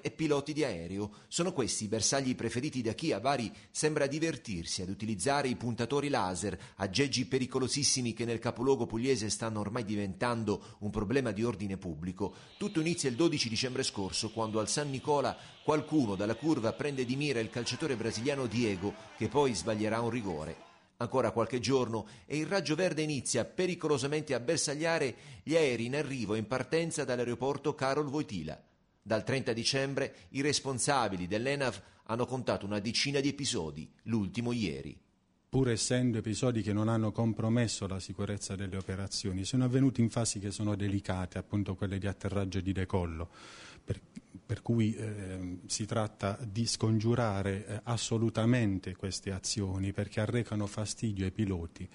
e piloti di aereo. Sono questi i bersagli preferiti da chi a Bari sembra divertirsi ad utilizzare i puntatori laser, aggeggi pericolosissimi che nel capoluogo pugliese stanno ormai diventando un problema di ordine pubblico. Tutto inizia il 12 dicembre scorso quando al San Nicola qualcuno dalla curva prende di mira il calciatore brasiliano Diego che poi sbaglierà un rigore. Ancora qualche giorno e il raggio verde inizia pericolosamente a bersagliare gli aerei in arrivo e in partenza dall'aeroporto Carol Voitila. Dal 30 dicembre i responsabili dell'ENAV hanno contato una decina di episodi, l'ultimo ieri. Pur essendo episodi che non hanno compromesso la sicurezza delle operazioni, sono avvenuti in fasi che sono delicate, appunto quelle di atterraggio e di decollo, per, per cui eh, si tratta di scongiurare eh, assolutamente queste azioni perché arrecano fastidio ai piloti.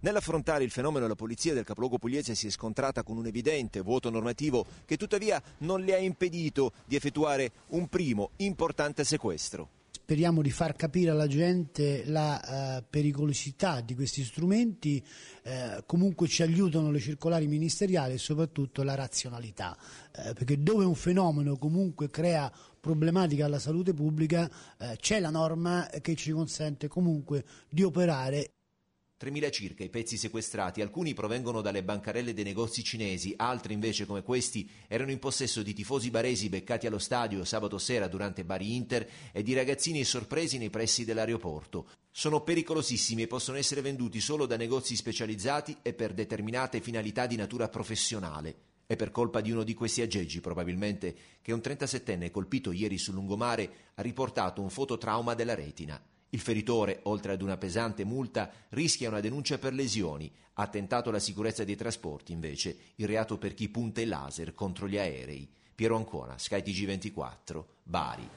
Nell'affrontare il fenomeno la polizia del capoluogo pugliese si è scontrata con un evidente vuoto normativo che tuttavia non le ha impedito di effettuare un primo importante sequestro. Speriamo di far capire alla gente la eh, pericolosità di questi strumenti, eh, comunque ci aiutano le circolari ministeriali e soprattutto la razionalità, eh, perché dove un fenomeno comunque crea problematica alla salute pubblica eh, c'è la norma che ci consente comunque di operare 3.000 circa i pezzi sequestrati, alcuni provengono dalle bancarelle dei negozi cinesi, altri invece come questi erano in possesso di tifosi baresi beccati allo stadio sabato sera durante Bari Inter e di ragazzini sorpresi nei pressi dell'aeroporto. Sono pericolosissimi e possono essere venduti solo da negozi specializzati e per determinate finalità di natura professionale. È per colpa di uno di questi aggeggi, probabilmente, che un 37enne colpito ieri sul lungomare ha riportato un fototrauma della retina. Il feritore, oltre ad una pesante multa, rischia una denuncia per lesioni, ha tentato la sicurezza dei trasporti invece, il reato per chi punta il laser contro gli aerei. Piero Ancona, SkyTG24, Bari.